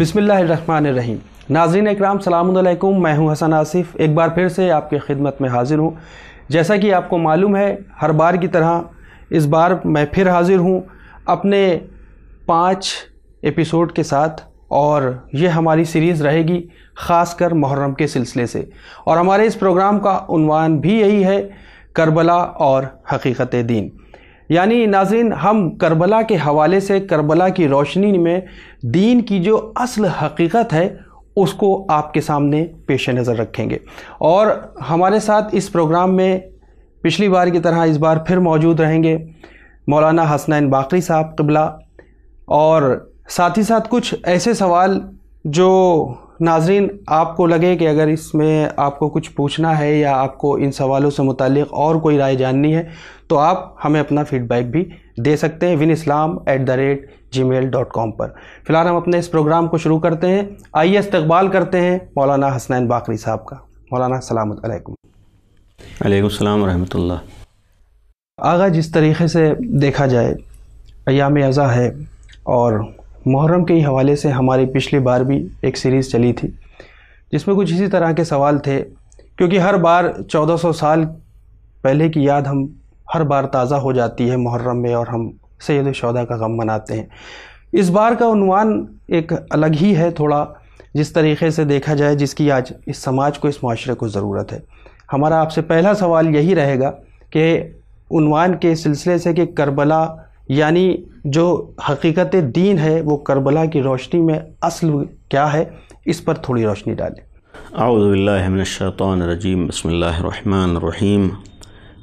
बिसमीम नाजरीन इकराम सलामकुम मैं हूं हसन आसिफ एक बार फिर से आपकी खिदमत में हाजिर हूं जैसा कि आपको मालूम है हर बार की तरह इस बार मैं फिर हाजिर हूं अपने पाँच एपिसोड के साथ और ये हमारी सीरीज़ रहेगी ख़ास कर मुहर्रम के सिलसिले से और हमारे इस प्रोग्राम का उनवान भी यही है करबला और हकीकत दीन यानी नाजिन हम करबला के हवाले से करबला की रोशनी में दीन की जो असल हकीकत है उसको आपके सामने पेश नज़र रखेंगे और हमारे साथ इस प्रोग्राम में पिछली बार की तरह इस बार फिर मौजूद रहेंगे मौलाना हसनैन बाकरी साहब कबला और साथ ही साथ कुछ ऐसे सवाल जो नाजरीन आपको लगे कि अगर इसमें आपको कुछ पूछना है या आपको इन सवालों से मुतक और कोई राय जाननी है तो आप हमें अपना फ़ीडबैक भी दे सकते हैं win Islam at the rate Gmail dot com पर फ़िलहाल हम अपने इस प्रोग्राम को शुरू करते हैं आइए इस्तबाल करते हैं मौलाना हसनैन बाकरी साहब का मौलाना सलामकुम सलाम वरहमतुल्लाह आगा जिस तरीके से देखा जाए अयाम अज़ा है और मुहर्रम के ही हवाले से हमारी पिछली बार भी एक सीरीज़ चली थी जिसमें कुछ इसी तरह के सवाल थे क्योंकि हर बार 1400 साल पहले की याद हम हर बार ताज़ा हो जाती है मुहर्रम में और हम सैद शौदा का गम मनाते हैं इस बार का उनवान एक अलग ही है थोड़ा जिस तरीके से देखा जाए जिसकी आज इस समाज को इस माशरे को ज़रूरत है हमारा आपसे पहला सवाल यही रहेगा कि उनवान के सिलसिले से कि करबला यानी जो हकीकत दीन है वो करबला की रोशनी में असल क्या है इस पर थोड़ी रोशनी डालें आउज़बिल्लिनशैतरजीम बसमीम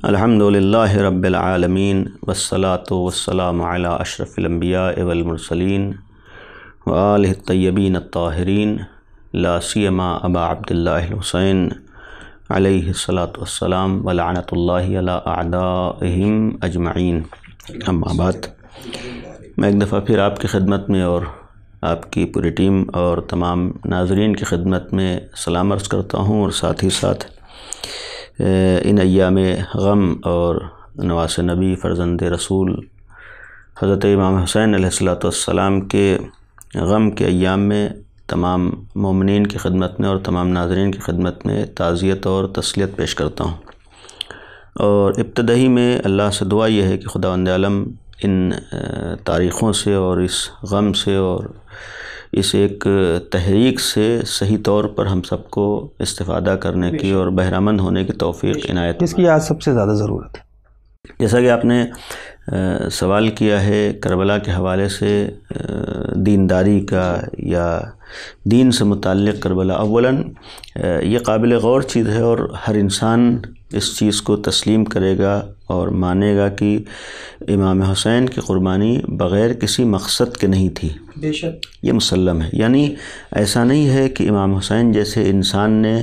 अलहमदिल्ला रबालमीन वसलात वसलाम अशरफ़िलम्बिया वलमरसलिन वाल तयबीन ताहरीन लासीमा अबा अब्दुल्लासैन अलैहि सलात वसलाम वलानत अला अदाहिम अजमाइन अम्माबाद बात मैं एक दफ़ा फिर आपकी खिदमत में और आपकी पूरी टीम और तमाम नाजरीन की खिदमत में सलाम अर्ज़ करता हूँ और साथ ही साथ इन अयाम गम और नवास नबी फ़र्जंद रसूल हज़रत इमाम हुसैन सलाम के गम के अयाम में तमाम ममिन की खिदमत में और तमाम नाजरन की खिदमत में ताज़ियत और तसलियत पेश करता हूँ और इब्तदाई में अल्लाह से दुआ यह है कि खुदा आलम इन तारीख़ों से और इस गम से और इस एक तहरीक से सही तौर पर हम सबको इस्ता करने की और बहरामंद होने की तोफ़ी इनायत इसकी आज सबसे ज़्यादा ज़रूरत है जैसा कि आपने आ, सवाल किया है करबला के हवाले से दीनदारी का या दीन से मुतल करबला अवला ये काबिल गौर चीज़ है और हर इंसान इस चीज़ को तस्लीम करेगा और मानेगा कि इमाम हुसैन की क़ुरबानी बग़ैर किसी मकसद के नहीं थी बेशक ये मुसलम है यानी ऐसा नहीं है कि इमाम हुसैन जैसे इंसान ने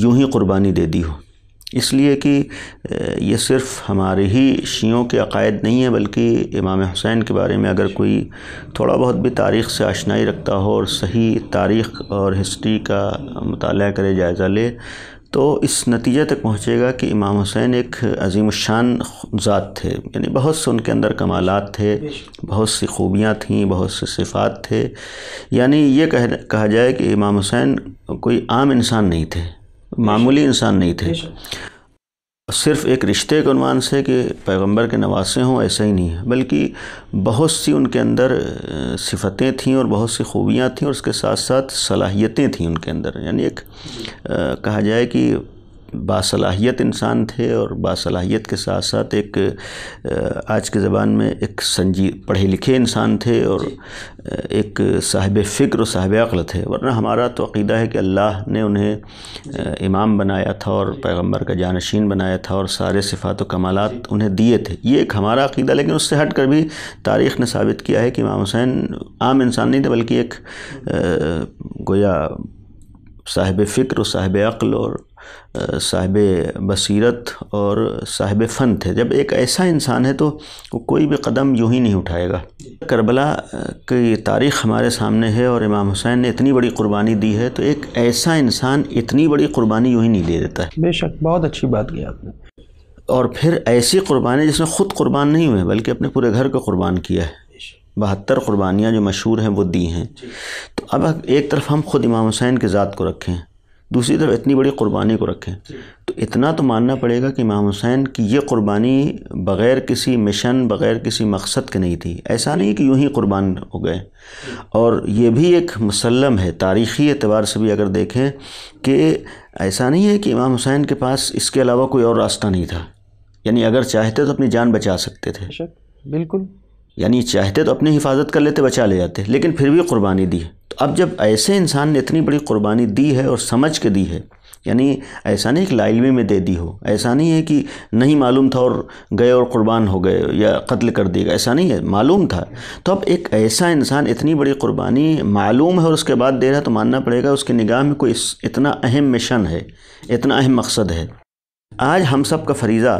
यूं ही क़ुरबानी दे दी हो इसलिए कि ये सिर्फ हमारे ही शीयों के अकायद नहीं है बल्कि इमाम हुसैन के बारे में अगर कोई थोड़ा बहुत भी तारीख़ से आशनाई रखता हो और सही तारीख़ और हिस्ट्री का मुताल करे जायज़ा ले तो इस नतीजे तक पहुँचेगा कि इमाम हुसैन एक अजीम शान ज़ात थे यानी बहुत से उनके अंदर कमालत थे बहुत सी खूबियाँ थीं बहुत से सिफात थे यानी ये कह कहा जाए कि इमाम हुसैन कोई आम इंसान नहीं थे मामूली इंसान नहीं थे सिर्फ एक रिश्ते के अनुमान से कि पैगंबर के नवासे हों ऐसा ही नहीं है बल्कि बहुत सी उनके अंदर सिफतें थीं और बहुत सी खूबियाँ थीं और उसके साथ साथ सलाहियतें थीं उनके अंदर यानी एक आ, कहा जाए कि बासलाहियत इंसान थे और बासलाहियत के साथ साथ एक आज के ज़बान में एक संजी पढ़े लिखे इंसान थे और एक साहब फ़िक्र साहिब अक्ल थे वरना हमारा तो अकीदा है कि अल्लाह ने उन्हें इमाम बनाया था और पैगंबर का जानशीन बनाया था और सारे सिफात कमालत उन्हें दिए थे ये एक हमारा अकीदा लेकिन उससे हट कर भी तारीख़ ने साबित किया है कि इमाम हुसैन आम इंसान नहीं थे बल्कि एक गोया साहिब फ़िक्र साहिब अक्ल और साहिब बसीरत और साहिब फ़न थे जब एक ऐसा इंसान है तो वो कोई भी कदम यूँ ही नहीं उठाएगा करबला की तारीख़ हमारे सामने है और इमाम हुसैन ने इतनी बड़ी कुर्बानी दी है तो एक ऐसा इंसान इतनी बड़ी कुर्बानी यूँ ही नहीं दे देता है बेशक बहुत अच्छी बात की आपने और फिर ऐसी कुर्बानी जिसने ख़ुद कुर्बान नहीं हुए बल्कि अपने पूरे घर को कुर्बान किया है बहत्तर कुर्बानियाँ जो मशहूर हैं वो दी हैं तो अब एक तरफ हम ख़ुद इमाम हुसैन की ज़ात को रखें दूसरी तरफ इतनी बड़ी क़ुरबानी को रखें तो इतना तो मानना पड़ेगा कि इमाम हुसैन की ये क़ुरबानी बग़ैर किसी मिशन बग़ैर किसी मकसद के नहीं थी ऐसा नहीं कि यूं ही क़ुरबान हो गए और ये भी एक मुसलम है तारीख़ी एतबार से भी अगर देखें कि ऐसा नहीं है कि इमाम हुसैन के पास इसके अलावा कोई और रास्ता नहीं था यानी अगर चाहते तो अपनी जान बचा सकते थे बिल्कुल यानी चाहते तो अपनी हिफाजत कर लेते बचा ले जाते लेकिन फिर भी क़ुरबानी दी अब जब ऐसे इंसान ने इतनी बड़ी कुर्बानी दी है और समझ के दी है यानी ऐसा नहीं कि लालमी में दे दी हो ऐसा नहीं है कि नहीं मालूम था और गए और कुर्बान हो गए या कत्ल कर गए ऐसा नहीं है मालूम था तो अब एक ऐसा इंसान इतनी बड़ी कुर्बानी मालूम है और उसके बाद दे रहा है तो मानना पड़ेगा उसकी निगाह में कोई इतना अहम मिशन है इतना अहम मकसद है आज हम सब का फरीज़ा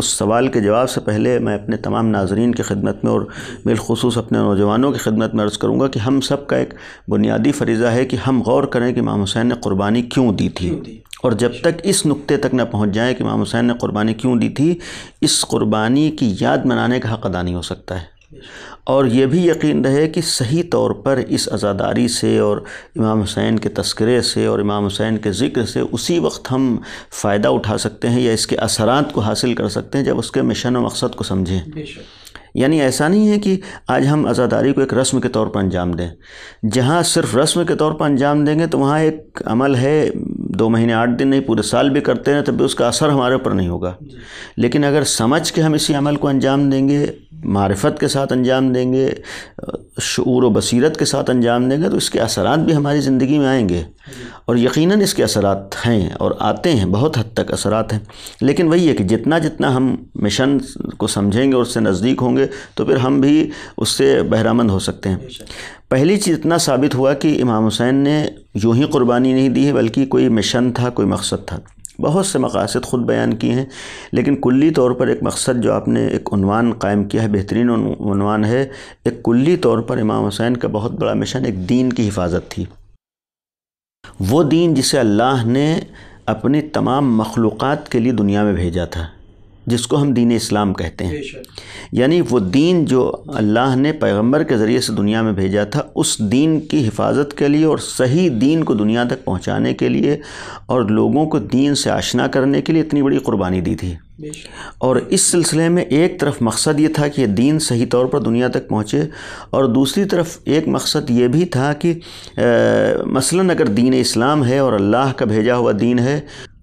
उस सवाल के जवाब से पहले मैं अपने तमाम नाजरन की खिदमत में और बिलखसूस अपने नौजवानों की खिदमत में अर्ज़ करूँगा कि हम सब का एक बुनियादी फरीज़ा है कि हम गौर करें कि माम हुसैन ने क़ुरबानी क्यों दी थी और जब तक इस नुक्ते तक न पहुँच जाएँ कि माम हुसैन ने क़ुरबानी क्यों दी थी इस क़ुरबानी की याद मनाने का हक़ अदा नहीं हो सकता है और यह भी यकीन रहे कि सही तौर पर इस आज़ादारी से और इमाम हुसैन के तस्करे से और इमाम हुसैन के ज़िक्र से उसी वक्त हम फ़ायदा उठा सकते हैं या इसके असरात को हासिल कर सकते हैं जब उसके मिशन और मकसद को समझें यानी ऐसा नहीं है कि आज हम आज़ादारी को एक रस्म के तौर पर अंजाम दें जहाँ सिर्फ रस्म के तौर पर अंजाम देंगे तो वहाँ एक अमल है दो महीने आठ दिन नहीं पूरे साल भी करते हैं तब भी उसका असर हमारे ऊपर नहीं होगा लेकिन अगर समझ के हम इसी अमल को अंजाम देंगे मारफत के साथ अंजाम देंगे शूर व बसीरत के साथ अंजाम देंगे तो इसके असरात भी हमारी ज़िंदगी में आएंगे और यकीनन इसके असरात हैं और आते हैं बहुत हद तक असरात हैं लेकिन वही है कि जितना जितना हम मिशन को समझेंगे और उससे नज़दीक होंगे तो फिर हम भी उससे बहरामंद हो सकते हैं पहली चीज़ इतना साबित हुआ कि इमाम हुसैन ने यूँ ही क़ुरबानी नहीं दी है बल्कि कोई मिशन था कोई मकसद था बहुत से मकासद ख़ुद बयान किए हैं लेकिन कुल्ली तौर पर एक मकसद जो आपने एक उनवान कायम किया है बेहतरीन उनवान है एक कुल्ली तौर पर इमाम हुसैन का बहुत बड़ा मिशन एक दीन की हिफाजत थी वो दीन जिसे अल्लाह ने अपनी तमाम मखलूक़ात के लिए दुनिया में भेजा था जिसको हम दीन इस्लाम कहते हैं यानी वो दीन जो अल्लाह ने पैगंबर के ज़रिए से दुनिया में भेजा था उस दीन की हिफाजत के लिए और सही दीन को दुनिया तक पहुंचाने के लिए और लोगों को दीन से आशना करने के लिए इतनी बड़ी कुर्बानी दी थी और इस सिलसिले में एक तरफ मकसद ये था कि दीन सही तौर पर दुनिया तक पहुँचे और दूसरी तरफ एक मकसद ये भी था कि मसला मसलन अगर दीन इस्लाम है और अल्लाह का भेजा हुआ दीन है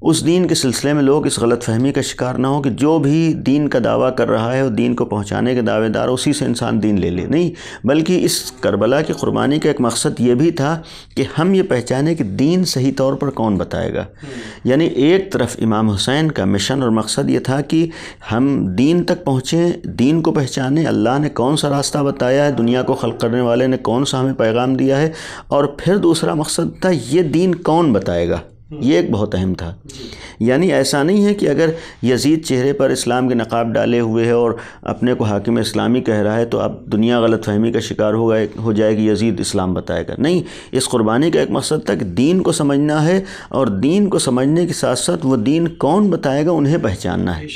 उस दीन के सिलसिले में लोग इस गलत फहमी का शिकार ना हो कि जो भी दीन का दावा कर रहा है और दीन को पहुँचाने के दावेदार उसी से इंसान दीन ले ले नहीं बल्कि इस करबला की कुर्बानी का एक मकसद ये भी था कि हम ये पहचाने कि दीन सही तौर पर कौन बताएगा हम्म। यानी एक तरफ इमाम हुसैन का मिशन और मकसद ये था कि हम दीन तक पहुँचें दीन को पहचानें अल्लाह ने कौन सा रास्ता बताया है दुनिया को खल करने वाले ने कौन सा हमें पैगाम दिया है और फिर दूसरा मकसद था ये दीन कौन बताएगा ये एक बहुत अहम था यानी ऐसा नहीं है कि अगर यजीद चेहरे पर इस्लाम के नकाब डाले हुए है और अपने को हाकिम इस्लामी कह रहा है तो अब दुनिया गलत फहमी का शिकार होगा हो जाएगी यजीद इस्लाम बताएगा नहीं इस कुर्बानी का एक मकसद था कि दीन को समझना है और दीन को समझने के साथ साथ वो दीन कौन बताएगा उन्हें पहचानना है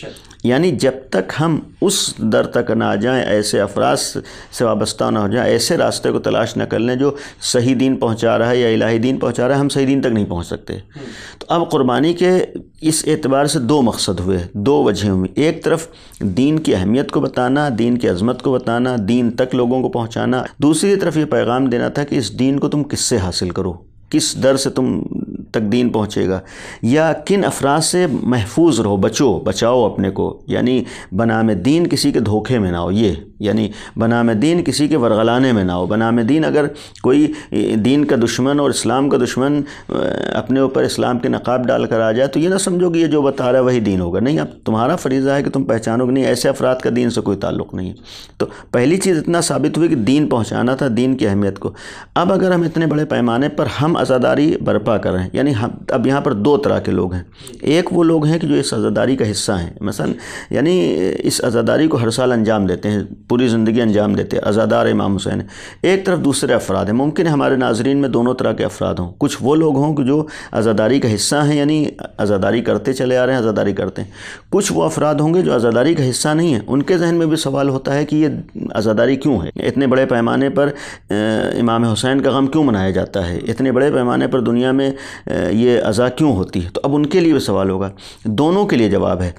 यानी जब तक हम उस दर तक ना जाएं ऐसे अफराज से वाबस्ता ना हो जाएं ऐसे रास्ते को तलाश ना कर लें जो सही दिन पहुंचा रहा है या इलाही दीन पहुंचा रहा है हम सही दिन तक नहीं पहुंच सकते तो अब क़ुरबानी के इस एतबार से दो मकसद हुए दो वजह हुई एक तरफ दीन की अहमियत को बताना दीन की अजमत को बताना दीन तक लोगों को पहुँचाना दूसरी तरफ ये पैगाम देना था कि इस दीन को तुम किससे हासिल करो किस दर से तुम तक दीन पहुँचेगा या किन अफराद से महफूज रहो बचो बचाओ अपने को यानी बनाम दीन किसी के धोखे में ना हो ये यानी बनाम दीन किसी के वरगलाने में ना हो बनाम दीन अगर कोई दीन का दुश्मन और इस्लाम का दुश्मन अपने ऊपर इस्लाम के नकाब डाल कर आ जाए तो ये ना समझो कि ये जो बता रहा है वही दीन होगा नहीं अब तुम्हारा फरीज़ा है कि तुम पहचानोगे नहीं ऐसे अफराद का दीन से कोई ताल्लुक नहीं है तो पहली चीज़ इतना साबित हुई कि दीन पहुँचाना था दीन की अहमियत को अब अगर हम इतने बड़े पैमाने पर हम आज़ादारी बर्पा करें यानी हम अब यहाँ पर दो तरह के लोग हैं एक वो लोग हैं कि जो इस आज़ादारी का हिस्सा हैं मसलन यानी इस आज़ादारी को हर साल अंजाम देते हैं पूरी ज़िंदगी अंजाम देते हैं आज़ादार इमाम हुसैन एक तरफ दूसरे अफराद हैं मुमकिन है हमारे नाजरन में दोनों तरह के अफराद हों कुछ वो लोग हों कि जो आज़ादारी का हिस्सा हैं यानी आज़ादारी करते चले आ रहे हैं आज़ादारी करते हैं कुछ वो अफराद होंगे जो आज़ादारी का हिस्सा नहीं है उनके जहन में भी सवाल होता है कि ये आज़ादारी क्यों है इतने बड़े पैमाने पर इमाम हुसैन का गम क्यों मनाया जाता है इतने बड़े पैमाने पर दुनिया में ये अज़ा क्यों होती है तो अब उनके लिए भी सवाल होगा दोनों के लिए जवाब है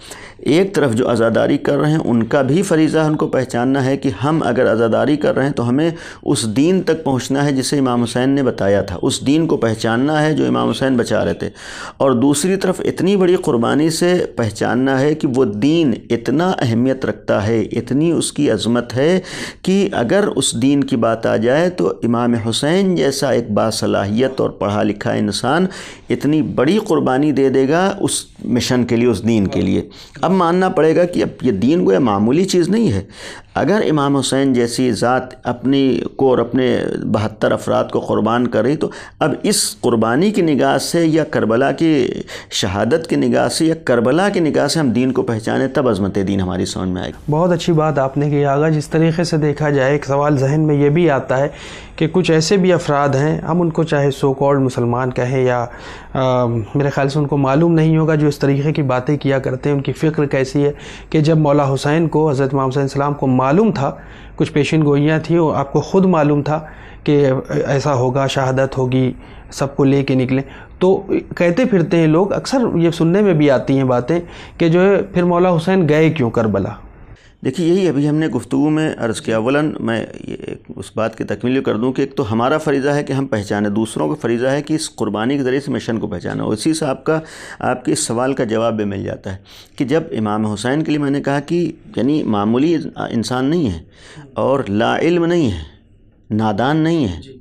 एक तरफ जो आज़ादारी कर रहे हैं उनका भी फरीज़ा उनको पहचानना है कि हम अगर आज़ादारी कर रहे हैं तो हमें उस दीन तक पहुंचना है जिसे इमाम हुसैन ने बताया था उस दीन को पहचानना है जो इमाम हुसैन बचा रहे थे और दूसरी तरफ इतनी बड़ी क़ुरबानी से पहचानना है कि वो दीन इतना अहमियत रखता है इतनी उसकी अज़मत है कि अगर उस दीन की बात आ जाए तो इमाम हुसैन जैसा एक बासलाहियत और पढ़ा लिखा इंसान इतनी बड़ी क़ुरबानी दे देगा उस मिशन के लिए उस दीन के लिए अब अब मानना पड़ेगा कि अब ये दीन गोया मामूली चीज़ नहीं है अगर इमाम हुसैन जैसी ज़ात अपनी को और अपने बहत्तर अफराद को क़ुरबान कर रही तो अब इस क़ुरबानी की निगाह से या करबला की शहादत की निगाह से या करबला की निगाह से हम दीन को पहचाने तब अजमत दीन हमारी समझ में आएगी बहुत अच्छी बात आपने की आगा जिस तरीके से देखा जाए एक सवाल जहन में यह भी आता है कि कुछ ऐसे भी अफराद हैं हम उनको चाहे सो कॉल्ड मुसलमान कहें या आ, मेरे ख्याल से उनको मालूम नहीं होगा जो इस तरीके की बातें किया करते हैं उनकी फ़िक्र कैसी है कि जब मौला हुसैन को हज़रत मामसैन सलाम को मार मालूम था कुछ पेशेंट गोइयाँ थी और आपको ख़ुद मालूम था कि ऐसा होगा शहादत होगी सबको ले के निकलें तो कहते फिरते हैं लोग अक्सर ये सुनने में भी आती हैं बातें कि जो है फिर मौला हुसैन गए क्यों करबला देखिए यही अभी हमने गुफ्तु में अर्ज़ किया अवलन मैं ये उस बात की तकमील कर दूं कि एक तो हमारा फरीज़ा है कि हम पहचाने दूसरों का फरीज़ा है कि इस कुर्बानी के ज़रिए से मिशन को पहचाना और इसी से आपका आपके इस सवाल का जवाब भी मिल जाता है कि जब इमाम हुसैन के लिए मैंने कहा कि यानी मामूली इंसान नहीं है और लाइल नहीं है नादान नहीं है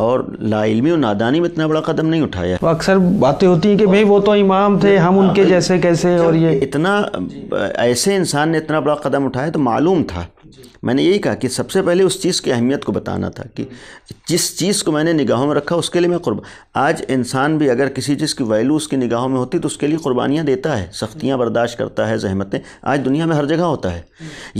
और लाइलमी और नादानी में इतना बड़ा कदम नहीं उठाया अक्सर बातें होती हैं कि भाई वो तो इमाम थे हाँ, हम हाँ, उनके जैसे कैसे और ये इतना ऐसे इंसान ने इतना बड़ा कदम उठाया तो मालूम था मैंने यही कहा कि सबसे पहले उस चीज़ की अहमियत को बताना था कि जिस चीज़ को मैंने निगाहों में रखा उसके लिए मैं कुर्बान आज इंसान भी अगर किसी चीज़ की वैल्यू उसकी निगाहों में होती तो उसके लिए कुर्बानियाँ देता है सख्तियाँ बर्दाश्त करता है जहमतें आज दुनिया में हर जगह होता है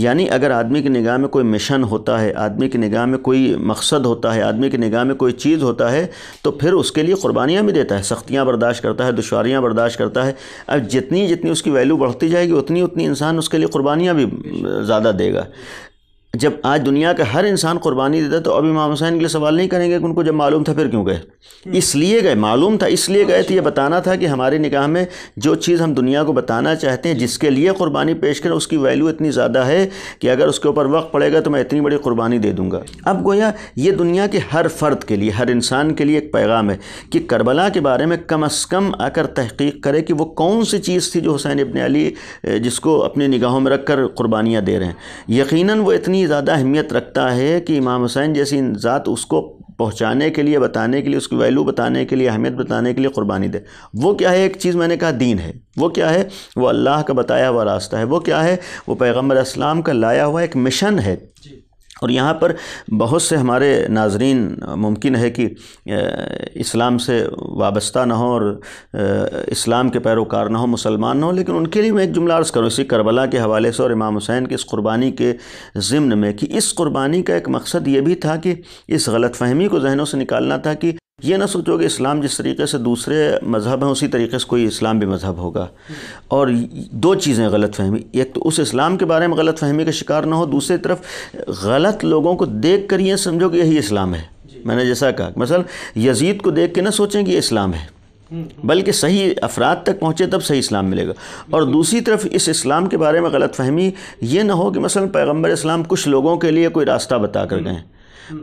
यानी अगर आदमी की निगाह में कोई मिशन होता है आदमी की निगाह में कोई मकसद होता है आदमी की निगाह में कोई कोई चीज़ होता है तो फिर उसके लिए कुर्बानियाँ भी देता है सख्तियाँ बर्दाश्त करता है दुशारियाँ बर्दाश्त करता है अब जितनी जितनी उसकी वैल्यू बढ़ती जाएगी उतनी उतनी इंसान उसके लिए कुर्बानियाँ भी ज़्यादा देगा जब आज दुनिया का हर इंसान कुर्बानी देता तो अब इमाम हुसैन के लिए सवाल नहीं करेंगे कि उनको जब मालूम था फिर क्यों गए हम्म। इसलिए गए मालूम था इसलिए गए तो ये बताना था कि हमारे निकाह में जो चीज़ हम दुनिया को बताना चाहते हैं जिसके लिए कुर्बानी पेश करें उसकी वैल्यू इतनी ज़्यादा है कि अगर उसके ऊपर वक्त पड़ेगा तो मैं इतनी बड़ी कुर्बानी दे दूँगा अब गोया ये दुनिया के हर फ़र्द के लिए हर इंसान के लिए एक पैगाम है कि करबला के बारे में कम अज़ कम आकर तहकीक करे कि वो कौन सी चीज़ थी जो हुसैन इबन अली जिसको अपनी निगाहों में रख कर कुर्बानियाँ दे रहे हैं यकीन वो इतनी इतनी ज़्यादा अहमियत रखता है कि इमाम हुसैन जैसी ज़ात उसको पहुँचाने के लिए बताने के लिए उसकी वैल्यू बताने के लिए अहमियत बताने के लिए क़ुरबानी दे वो क्या है एक चीज़ मैंने कहा दीन है वो क्या है वो अल्लाह का बताया हुआ रास्ता है वो क्या है वो पैगम्बर इस्लाम का लाया हुआ एक मिशन है और यहाँ पर बहुत से हमारे नाजरीन मुमकिन है कि इस्लाम से वाबस्ता ना हो और इस्लाम के पैरोकार ना हो मुसलमान ना हो लेकिन उनके लिए मैं एक जुमला अर्ज़ करूँ इसी करबला के हवाले से और इमाम हुसैन की इस कुर्बानी के ज़िम्न में कि इस क़ुरबानी का एक मकसद ये भी था कि इस गलत फहमी को जहनों से निकालना था कि ये ना सोचो कि इस्लाम जिस तरीके से दूसरे मज़हब हैं उसी तरीके से कोई इस्लाम भी मज़हब होगा और दो चीज़ें गलत फहमी एक तो उस इस्लाम के बारे में गलत फहमी का शिकार ना हो दूसरी तरफ गलत लोगों को देख कर ये समझो कि यही इस्लाम है मैंने जैसा कहा मसल यजीद को देख के ना सोचें कि ये इस्लाम है हम्म, हम्म। बल्कि सही अफराद तक पहुँचे तब सही इस्लाम मिलेगा और दूसरी तरफ इस इस्लाम के बारे में गलत फहमी ये ना हो कि मसल पैगम्बर इस्लाम कुछ लोगों के लिए कोई रास्ता बता कर हम्म। गए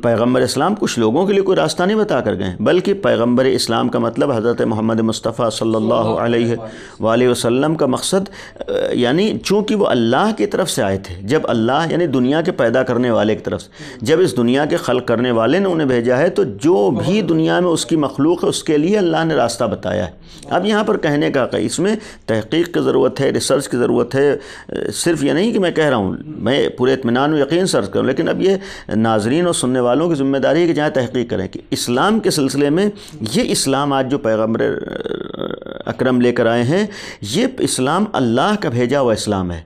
पैगम्बर इस्लाम कुछ लोगों के लिए कोई रास्ता नहीं बता कर गए बल्कि पैगम्बर इस्लाम का मतलब हज़रत मोहम्मद मुस्तफ़ा सल्ला वसम का मकसद यानी चूँकि वो अल्लाह की तरफ से आए थे जब अल्लाह यानी दुनिया के पैदा करने वाले की तरफ से जब इस दुनिया के खल करने वाले ने उन्हें भेजा है तो जो भी दुनिया में उसकी मखलूक है उसके लिए अल्लाह ने रास्ता बताया है अब यहाँ पर कहने का इसमें तहकीक की ज़रूरत है रिसर्च की ज़रूरत है सिर्फ ये नहीं कि मैं कह रहा हूँ मैं पूरे इतमान यकीन सर्च करूँ लेकिन अब ये नाजरीन और सुनने सुनने वालों की जिम्मेदारी है कि जहाँ तहकीक करें कि इस्लाम के सिलसिले में ये इस्लाम आज जो पैगम्बर अकरम लेकर आए हैं ये इस्लाम अल्लाह का भेजा हुआ इस्लाम है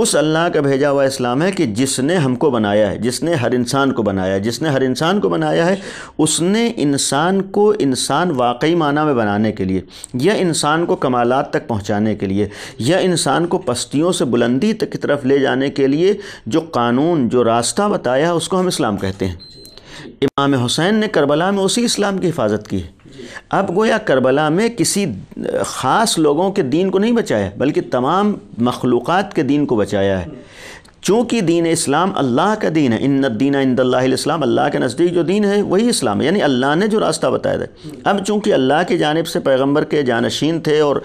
उस अल्लाह का भेजा हुआ इस्लाम है कि जिसने हमको बनाया है जिसने हर इंसान को बनाया है जिसने हर इंसान को बनाया है उसने इंसान को इंसान वाकई माना में बनाने के लिए या इंसान को कमालत तक पहुँचाने के लिए या इंसान को पस्तियों से बुलंदी तक की तरफ ले जाने के लिए जो कानून जो रास्ता बताया है उसको हम इस्लाम कहते हैं इमाम हुसैन ने करबला में उसी इस्लाम की हिफाजत की है अब गोया करबला में किसी ख़ास लोगों के दीन को नहीं बचाया बल्कि तमाम मखलूक़ के दीन को बचाया है चूँकि दीन इस्लाम अल्लाह का दीन है इन दीन इंदल्लाम अल्लाह के नज़दीक जो दीन है वही इस्लाम है यानी अल्लाह ने जो रास्ता बताया था अब चूँकि अल्लाह की जानब से पैगम्बर के जानशीन थे और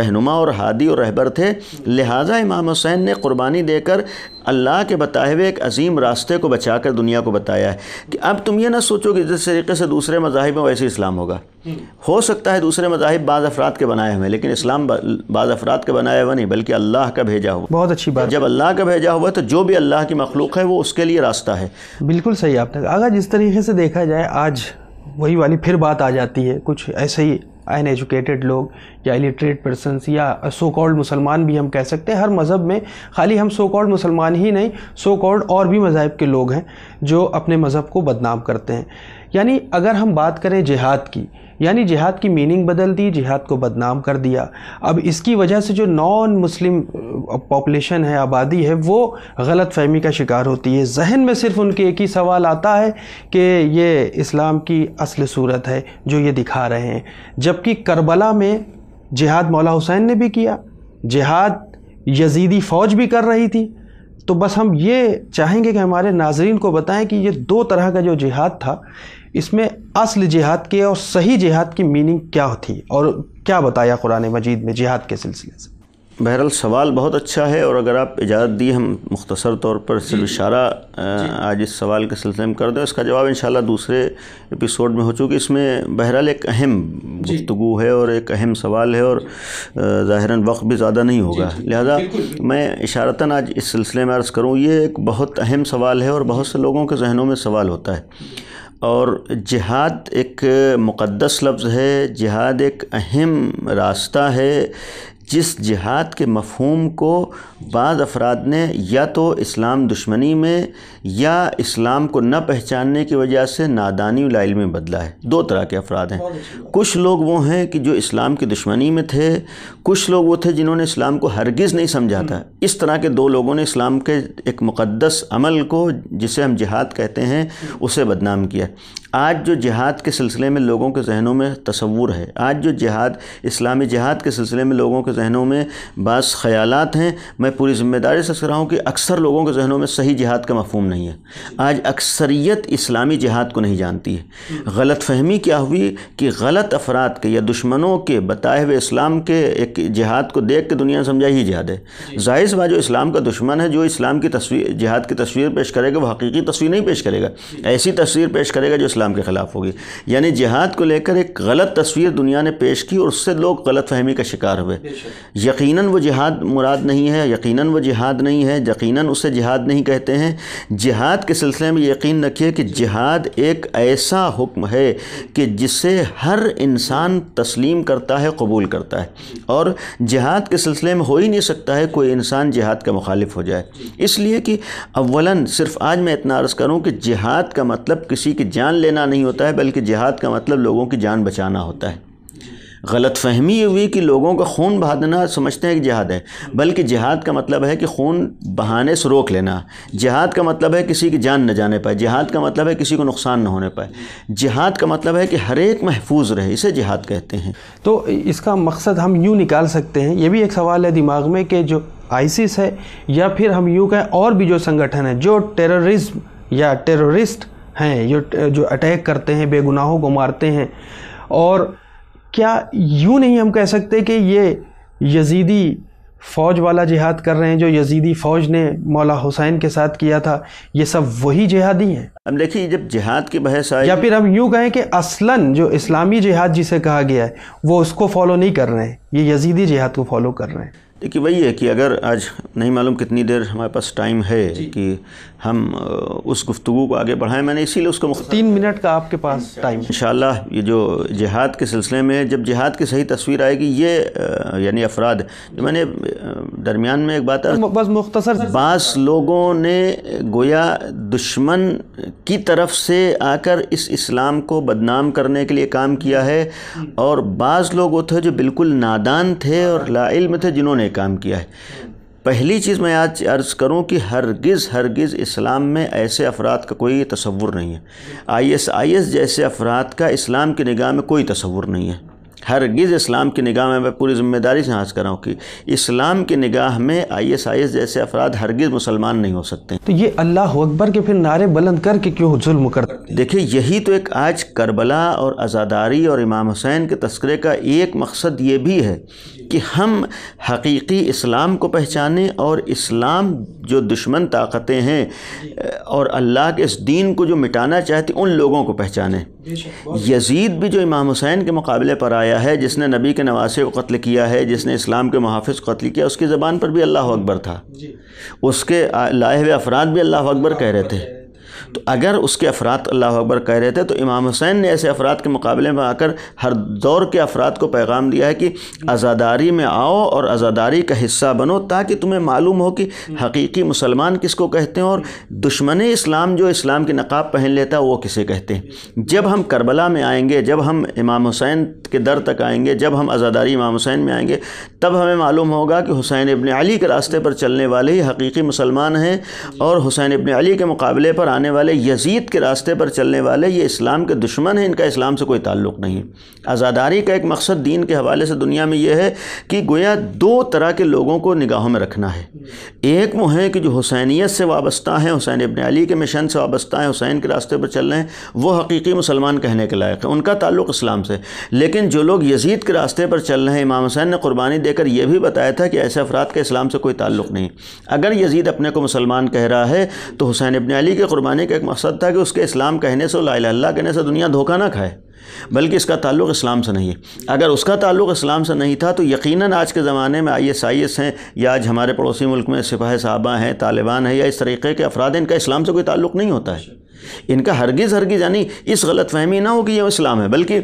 रहनुमा और हादी और रहबर थे लिहाजा इमाम हुसैन ने क़ुरबानी देकर अल्लाह के बताए हुए एक अजीम रास्ते को बचा कर दुनिया को बताया है कि अब तुम ये ना सोचो कि जिस तरीके से दूसरे मजाहब में वैसे इस्लाम होगा हम्म। हो सकता है दूसरे मजाहब बाज़ अफराद के बनाए हुए लेकिन इस्लाम बाज़ अफराद के बनाया हुआ नहीं बल्कि अल्लाह का भेजा हुआ बहुत अच्छी बात जब अल्लाह का भेजा हुआ तो जो भी अल्लाह की मखलूक है वो उसके लिए रास्ता है बिल्कुल सही आप अगर जिस तरीके से देखा जाए आज वही वाली फिर बात आ जाती है कुछ ऐसे ही अनएजुकेटेड लोग या इलिटरेट पर्सनस या सो कॉल्ड मुसलमान भी हम कह सकते हैं हर मज़हब में खाली हम सो कॉल्ड मुसलमान ही नहीं सो कॉल्ड और भी मज़ाहब के लोग हैं जो अपने मज़हब को बदनाम करते हैं यानी अगर हम बात करें जिहाद की यानी जिहाद की मीनिंग बदल दी जिहाद को बदनाम कर दिया अब इसकी वजह से जो नॉन मुस्लिम पॉपुलेशन है आबादी है वो गलत फहमी का शिकार होती है जहन में सिर्फ उनके एक ही सवाल आता है कि ये इस्लाम की असल सूरत है जो ये दिखा रहे हैं जबकि करबला में जिहाद मौला हुसैन ने भी किया जिहाद यजीदी फ़ौज भी कर रही थी तो बस हम ये चाहेंगे कि हमारे नाजरीन को बताएं कि ये दो तरह का जो जिहाद था इसमें असल जिहाद के और सही जिहाद की मीनिंग क्या थी और क्या बताया कुरान मजीद में जिहाद के सिलसिले से बहरहाल सवाल बहुत अच्छा है और अगर आप इजाज़त दी हम मुख्तसर तौर पर सिर्फ इशारा आज इस सवाल के सिलसिले में कर दें इसका जवाब इन दूसरे एपिसोड में हो चुकी इसमें बहरहाल एक अहम गुफ्तु है और एक अहम सवाल है और ज़ाहरा वक्त भी ज़्यादा नहीं होगा लिहाजा मैं इशारता आज इस सिलसिले में अर्ज़ करूँ ये एक बहुत अहम सवाल है और बहुत से लोगों के जहनों में सवाल होता है और जिहाद एक मुक़दस लफ्ज़ है जिहाद एक अहम रास्ता है जिस जिहाद के मफहम को बाद अफराद ने या तो इस्लाम दुश्मनी में या इस्लाम को न पहचानने की वजह से नादानी लाइल में बदला है दो तरह के अफराद हैं कुछ लोग वो हैं कि जो इस्लाम की दुश्मनी में थे कुछ लोग वो थे जिन्होंने इस्लाम को हरगिज़ नहीं समझा था हम्म। इस तरह के दो लोगों ने इस्लाम के एक मुक़दस अमल को जिसे हम जिहाद कहते हैं हम्म। उसे बदनाम किया आज जो जिहाद के सिलसिले में लोगों के जहनों में तस्वूर है आज जो जिहाद इस्लामी जिहाद के सिलसिले में लोगों के जहनों में बास ख्याल हैं मैं पूरी ज़िम्मेदारी से रहा हूँ कि अक्सर लोगों के जहनों में सही जिहाद का मफहम नहीं है आज अक्सरियत इस्लामी जिहाद को नहीं जानती है गलत फहमी क्या हुई कि गलत अफराद के या दुश्मनों के बताए हुए इस्लाम के एक जिहाद को देख के दुनिया समझा ही जिहाद है जाहिर बात जो इस्लाम का दुश्मन है जो इस्लाम की तस्वीर जिहाद की तस्वीर पेश करेगा वो हकीकी तस्वीर नहीं पेश करेगा ऐसी तस्वीर पेश करेगा जो इस्लाम के ख़िलाफ़ होगी यानी जिहाद को लेकर एक गलत तस्वीर दुनिया ने पेश की और उससे लोग गलत फहमी का शिकार हुए यकीन वो जिहाद मुराद नहीं है यकीन वो जिहाद नहीं है यकीन उसे जिहाद नहीं कहते हैं जिहाद के सिलसिले में यकीन रखिए कि जिहाद एक ऐसा हुक्म है कि जिसे हर इंसान तस्लीम करता है कबूल करता है और जिहाद के सिलसिले में हो ही नहीं सकता है कोई इंसान जिहाद का मुखालिफ हो जाए इसलिए कि अवला सिर्फ आज मैं इतना अर्ज़ करूँ कि जिहाद का मतलब किसी की जान लेना देना नहीं होता है बल्कि जिहाद का मतलब लोगों की जान बचाना होता है गलत फहमी ये हुई कि लोगों का खून बहाना समझते हैं कि जिहाद है बल्कि जिहाद का मतलब है कि खून बहाने से रोक लेना जिहाद का मतलब है किसी की जान न जाने पाए जिहाद का मतलब है किसी को नुकसान न होने पाए जिहाद का मतलब है कि हर एक महफूज रहे इसे जिहाद कहते हैं तो इसका मकसद हम यूँ निकाल सकते हैं ये भी एक सवाल है दिमाग में कि जो आइसिस है या फिर हम यूँ कहें और भी जो संगठन है जो टेररिज्म या टेररिस्ट हैं जो जो अटैक करते हैं बेगुनाहों को मारते हैं और क्या यूँ नहीं हम कह सकते कि ये यजीदी फ़ौज वाला जिहाद कर रहे हैं जो यजीदी फ़ौज ने मौला हुसैन के साथ किया था ये सब वही जिहादी हैं अब देखिए जब जिहाद की बहस आई या फिर हम यूँ कहें कि असलन जो इस्लामी जिहाद जिसे कहा गया है वो उसको फॉलो नहीं कर रहे हैं ये यजीदी जिहाद को फॉलो कर रहे हैं देखिए वही है कि अगर आज नहीं मालूम कितनी देर हमारे पास टाइम है कि हम उस गुफ्तु को आगे बढ़ाएं मैंने इसीलिए उसको तीन मिनट का आपके पास टाइम इन ये जो जिहाद के सिलसिले में जब जिहाद की सही तस्वीर आएगी ये यानी अफराद मैंने दरमियान में एक बात बस मुख्तसर बास लोगों ने गोया दुश्मन की तरफ से आकर इस इस्लाम को बदनाम करने के लिए काम किया है और बाज़ लोग वो थे जो बिल्कुल नादान थे और लाइल में थे जिन्होंने काम किया है पहली चीज़ मैं आज अर्ज़ करूं कि हरगिज़ हरगिज़ इस्लाम में ऐसे अफराद का कोई तस्वुर नहीं है आईएसआईएस जैसे अफराद का इस्लाम की निगाह में कोई तस्वुर नहीं है हरगिज़ इस्लाम की निगाह में मैं पूरी ज़िम्मेदारी से हाज कर रहा हूँ कि इस्लाम की निगाह में आई एस आई एस जैसे अफराद हरगिज़ मुसलमान नहीं हो सकते तो ये अल्लाह अकबर के फिर नारे बुलंद करके क्यों जुल्म कर देखिए यही तो एक आज करबला और आज़ादारी और इमाम हुसैन के तस्करे का एक मकसद ये भी है कि हम हकीकी इस्लाम को पहचानें और इस्लाम जो दुश्मन ताकतें हैं और अल्लाह के इस दीन को जो मिटाना चाहती उन लोगों को पहचानें यजीद भी जो इमाम हुसैन के मुकाबले पर आया है जिसने नबी के नवासे को कत्ल किया है जिसने इस्लाम के मुहाफ़ को कत्ल किया उसकी ज़बान पर भी अल्लाह अकबर था उसके लाए हुए अफराद भी अल्लाह अकबर कह रहे थे तो अगर उसके अफराद अल्लाह अकबर कह रहे थे तो इमाम हुसैन ने ऐसे अफराद के मुकाबले में आकर हर दौर के अफराद को पैगाम दिया है कि आज़ादारी में आओ और आज़ादारी का हिस्सा बनो ताकि तुम्हें मालूम हो कि हकीकी मुसलमान किसको कहते हैं और दुश्मन इस्लाम जो इस्लाम के नकाब पहन लेता है वो किसे कहते हैं जब हम करबला में आएंगे जब हम इमाम हुसैन के दर तक आएंगे जब हम आज़ादारी इमाम हुसैन में आएंगे तब हमें मालूम होगा कि हुसैन इबन अली के रास्ते पर चलने वाले ही हकीकी मुसलमान हैं और हुसैन इबन अली के मुकाबले पर आने वाले वाले यजीद के रास्ते पर चलने वाले ये इस्लाम के दुश्मन हैं इनका इस्लाम से कोई ताल्लुक़ नहीं है आज़ादारी का एक मकसद दीन के हवाले से दुनिया में यह है कि गोया दो तरह के लोगों को निगाहों में रखना है एक वो हैं कि जो हुसैनीत से वाबस्ता हैं हुसैन इबन अली के मिशन से वाबस्ता हैं हुसैन के रास्ते पर चल रहे हैं वो हकीकी मुसलमान कहने के लायक है उनका ताल्लुक़ इस्लाम से लेकिन जो लोग यजीद के रास्ते पर चल रहे हैं इमाम हुसैन ने कुर्बानी देकर यह भी बताया था कि ऐसे अफराद का इस्लाम से कोई ताल्लुक़ नहीं अगर यजीद अपने को मुसलमान कह रहा है तो हुसैन इबन अली के कुर्बानी का एक मकसद था कि उसके इस्लाम कहने से ला अल्लाह कहने से दुनिया धोखा ना खाए बल्कि इसका ताल्लुक़ इस्लाम से नहीं है अगर उसका ताल्लुक़ इस्लाम से नहीं था तो यकीनन आज के ज़माने में आई एस आई एस हैं या आज हमारे पड़ोसी मुल्क में सिपाही साहबा हैं तालिबान हैं या इस तरीके के अफराद इनका इस्लाम से कोई ताल्लुक़ नहीं होता है इनका हरगिज़ हरगिज़ यानी इस गलत फहमी ना हो कि ये इस्लाम है बल्कि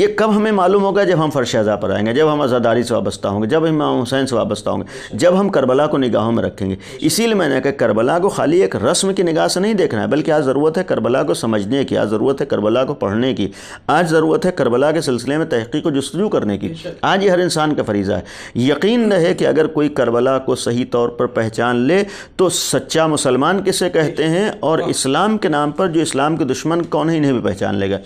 ये कब हमें मालूम होगा जब हम अज़ा पर आएंगे जब हम आज़ादारी से वाबस्ता होंगे जब हम हुसैन से वाबस्ता होंगे जब हम करबला को निगाहों में रखेंगे इसीलिए मैंने कहा करबला को खाली एक रस्म की निगाह से नहीं देखना है बल्कि आज ज़रूरत है करबला को समझने की आज ज़रूरत है करबला को पढ़ने की आज ज़रूरत है करबला के सिलसिले में तहकीक जस्तजू करने की आज ये हर इंसान का फरीज़ा है यकीन रहे कि अगर कोई करबला को सही तौर पर पहचान ले तो सच्चा मुसलमान किसे कहते हैं और इस्लाम के नाम पर जो इस्लाम के दुश्मन कौन ही इन्हें भी पहचान लेगा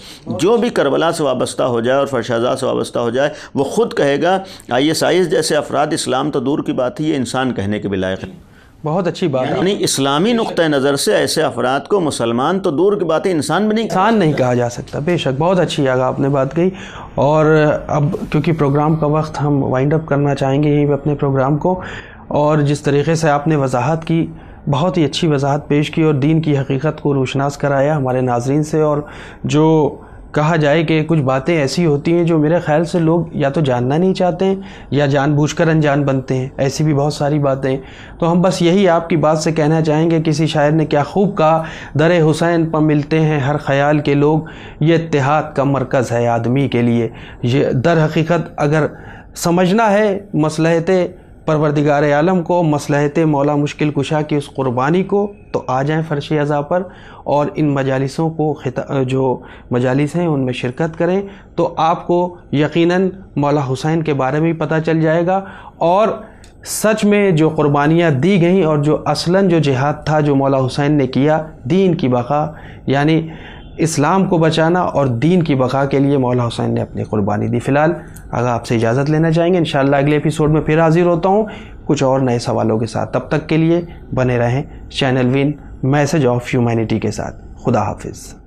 जो भी करबला से वाबस्ता हो जाए और फरशाजा से वाबस्ता हो जाए वो ख़ुद कहेगा आई एस आई एस जैसे अफराद इस्लाम तो दूर की बात है ये इंसान कहने के भी लायक है बहुत अच्छी बात यानी इस्लामी नुक़ नज़र से ऐसे अफराद को मुसलमान तो दूर की बात है इंसान भी नहीं इंसान नहीं कहा जा सकता बेशक बहुत अच्छी आगा आपने बात कही और अब क्योंकि प्रोग्राम का वक्त हम वाइंड अप करना चाहेंगे यहीं अपने प्रोग्राम को और जिस तरीके से आपने वजाहत की बहुत ही अच्छी वजाहत पेश की और दीन की हकीकत को रोशनास कराया हमारे नाजरन से और जो कहा जाए कि कुछ बातें ऐसी होती हैं जो मेरे ख्याल से लोग या तो जानना नहीं चाहते हैं या जानबूझकर अनजान बनते हैं ऐसी भी बहुत सारी बातें तो हम बस यही आपकी बात से कहना चाहेंगे किसी शायर ने क्या खूब कहा दर हुसैन पर मिलते हैं हर ख्याल के लोग ये इतिहाद का मरकज़ है आदमी के लिए ये दर हकीकत अगर समझना है मसलहत परवरदिगार आलम को मसलहत मौला मुश्किल कुशा की उस कुर्बानी को तो आ जाएँ फ़र्श अज़ा पर और इन मजालसों को जो मजालस हैं उनमें शिरकत करें तो आपको यकीनन मौला हुसैन के बारे में पता चल जाएगा और सच में जो क़ुरबानियाँ दी गई और जो असला जो जिहाद था जो मौला हुसैन ने किया दीन की बका यानी इस्लाम को बचाना और दीन की बका के लिए मौला हुसैन ने अपनी क़ुरबानी दी फ़िलहाल अगर आपसे इजाज़त लेना चाहेंगे इन अगले एपिसोड में फिर हाजिर होता हूँ कुछ और नए सवालों के साथ तब तक के लिए बने रहें channel win message of humanity के साथ खुदा हाफिज़